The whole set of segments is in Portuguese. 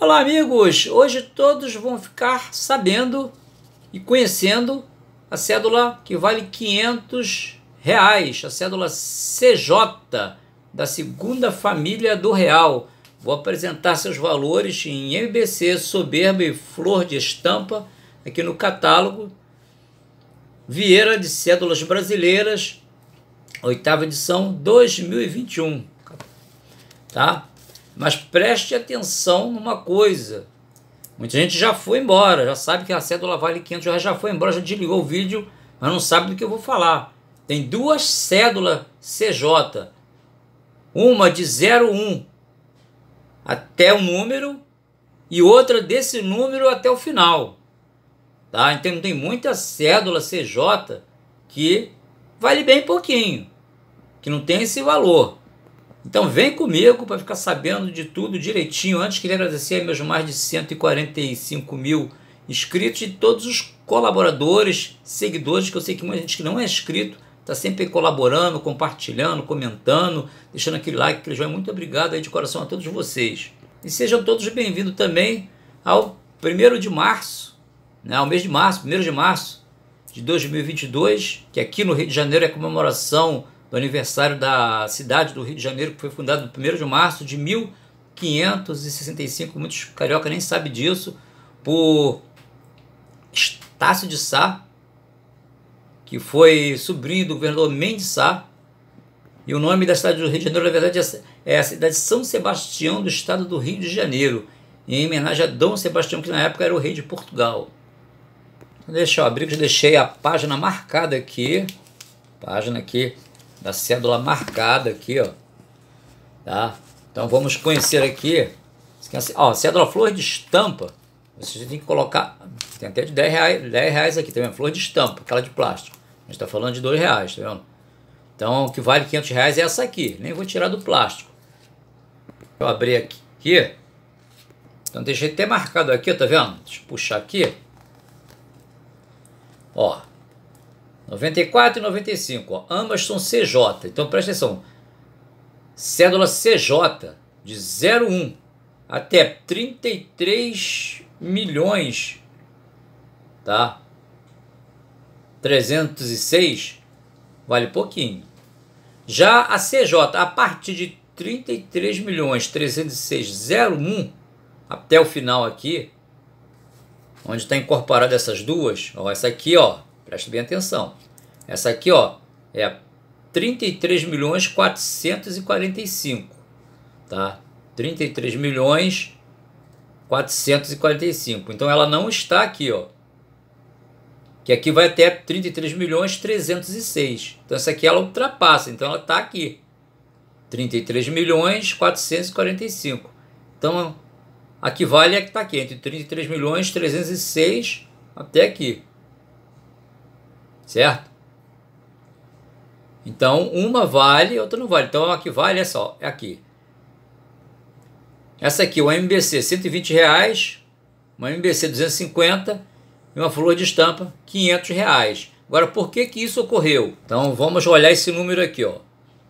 Olá, amigos! Hoje todos vão ficar sabendo e conhecendo a cédula que vale 500 reais, a cédula CJ da segunda família do Real. Vou apresentar seus valores em MBC, Soberba e Flor de Estampa aqui no catálogo. Vieira de Cédulas Brasileiras, oitava edição 2021. Tá? Mas preste atenção numa coisa. Muita gente já foi embora, já sabe que a cédula vale 500 reais, já foi embora, já desligou o vídeo, mas não sabe do que eu vou falar. Tem duas cédulas CJ. Uma de 01 até o número e outra desse número até o final. Tá? Então tem muita cédula CJ que vale bem pouquinho, que não tem esse valor. Então vem comigo para ficar sabendo de tudo direitinho. Antes queria agradecer a meus mais de 145 mil inscritos e todos os colaboradores, seguidores, que eu sei que muita gente que não é inscrito está sempre colaborando, compartilhando, comentando, deixando aquele like, aquele joinha. Muito obrigado aí de coração a todos vocês. E sejam todos bem-vindos também ao 1 de março, né, ao mês de março, 1 de março de 2022, que aqui no Rio de Janeiro é comemoração do aniversário da cidade do Rio de Janeiro, que foi fundada no 1 de março de 1565. Muitos carioca nem sabem disso. Por Estácio de Sá, que foi sobrinho do governador Mendes Sá. E o nome da cidade do Rio de Janeiro, na verdade, é a cidade de São Sebastião, do estado do Rio de Janeiro, em homenagem a Dom Sebastião, que na época era o rei de Portugal. Então, deixa eu abrir, que eu deixei a página marcada aqui. Página aqui da cédula marcada aqui, ó. Tá? Então vamos conhecer aqui. É ó, cédula flor de estampa. Você tem que colocar. Tem até de 10 reais, 10 reais aqui, tá Flor de estampa, aquela de plástico. A gente está falando de 2 reais, tá vendo? Então o que vale 500 reais é essa aqui. Nem vou tirar do plástico. Eu abri aqui. aqui. Então deixei até marcado aqui, tá vendo? Deixa eu puxar aqui. Ó, 94 e 95, ó, são CJ. Então presta atenção. Cédula CJ de 01 até 33 milhões, tá? 306 vale pouquinho. Já a CJ a partir de 33 milhões 306,01 até o final aqui, onde está incorporada essas duas, ó, essa aqui, ó, Preste bem atenção. Essa aqui, ó, é 33 milhões 445, tá? 33 milhões 445. Então ela não está aqui, ó. Que aqui vai até 33 milhões 306. Então essa aqui ela ultrapassa, então ela está aqui. 33 milhões 445. Então aqui vale a que está é aqui, entre 33 milhões 306 até aqui certo? Então, uma vale e outra não vale. Então, a que vale é só, é aqui. Essa aqui, o MBC, 120 reais, uma MBC 250 e uma flor de estampa, 500 reais. Agora, por que, que isso ocorreu? Então, vamos olhar esse número aqui, ó.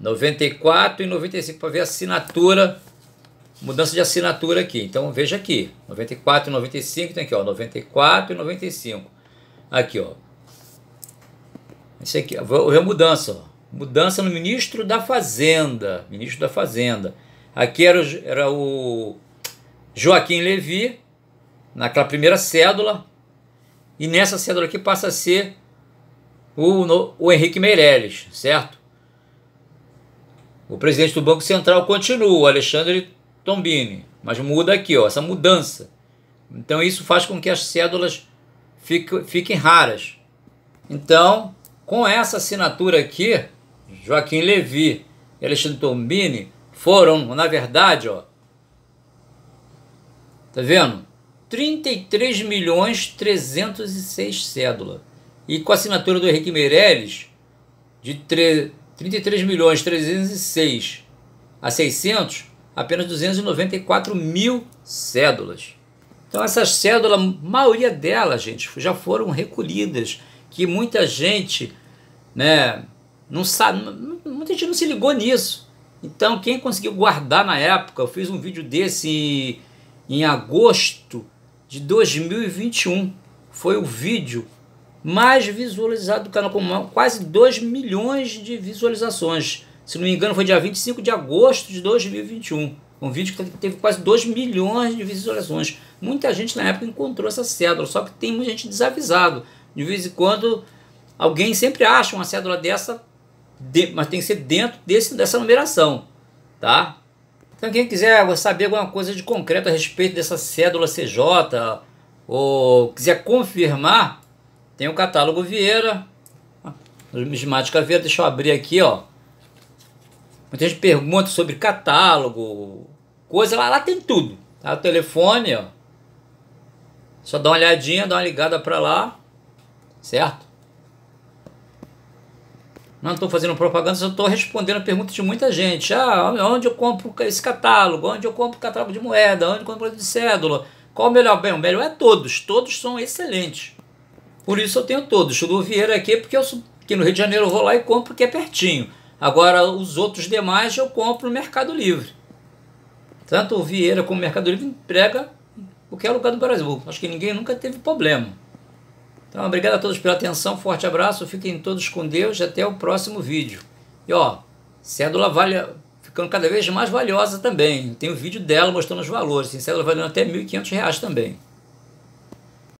94 e 95, para ver a assinatura, mudança de assinatura aqui. Então, veja aqui, 94 e 95, tem aqui, ó, 94 e 95. Aqui, ó, isso aqui, a mudança. Mudança no ministro da Fazenda. Ministro da Fazenda. Aqui era, era o Joaquim Levi, naquela primeira cédula. E nessa cédula aqui passa a ser o, no, o Henrique Meirelles, certo? O presidente do Banco Central continua, Alexandre Tombini. Mas muda aqui, ó, essa mudança. Então isso faz com que as cédulas fiquem, fiquem raras. Então, com essa assinatura aqui, Joaquim Levi e Alexandre Tombini foram, na verdade, ó, tá vendo? 33 milhões 306 cédula. E com a assinatura do Henrique Meirelles, de 3, 33 milhões 306 a 600, apenas 294 mil cédulas. Então essas cédulas, a maioria delas, gente, já foram recolhidas, que muita gente né? Não sabe, muita gente não se ligou nisso. Então, quem conseguiu guardar na época, eu fiz um vídeo desse em agosto de 2021. Foi o vídeo mais visualizado do canal com quase 2 milhões de visualizações. Se não me engano, foi dia 25 de agosto de 2021. Um vídeo que teve quase 2 milhões de visualizações. Muita gente na época encontrou essa cédula, só que tem muita gente desavisado. De vez em quando Alguém sempre acha uma cédula dessa, de, mas tem que ser dentro desse, dessa numeração, tá? Então quem quiser saber alguma coisa de concreto a respeito dessa cédula CJ, ou quiser confirmar, tem o catálogo Vieira, numismática Vieira, deixa eu abrir aqui, ó. Muita gente pergunta sobre catálogo, coisa, lá, lá tem tudo. Tá? O telefone, ó. Só dá uma olhadinha, dá uma ligada para lá, certo? Não estou fazendo propaganda, só estou respondendo a pergunta de muita gente. Ah, onde eu compro esse catálogo? Onde eu compro catálogo de moeda? Onde eu compro de cédula? Qual o melhor bem? O melhor é todos. Todos são excelentes. Por isso eu tenho todos. O do Vieira aqui, porque eu aqui no Rio de Janeiro eu vou lá e compro que é pertinho. Agora os outros demais eu compro no Mercado Livre. Tanto o Vieira como o Mercado Livre entrega que qualquer é lugar do Brasil. Acho que ninguém nunca teve problema. Então, obrigado a todos pela atenção, forte abraço, fiquem todos com Deus e até o próximo vídeo. E ó, cédula vale, ficando cada vez mais valiosa também. Tem um vídeo dela mostrando os valores, tem assim, cédula valendo até R$ 1.500 também.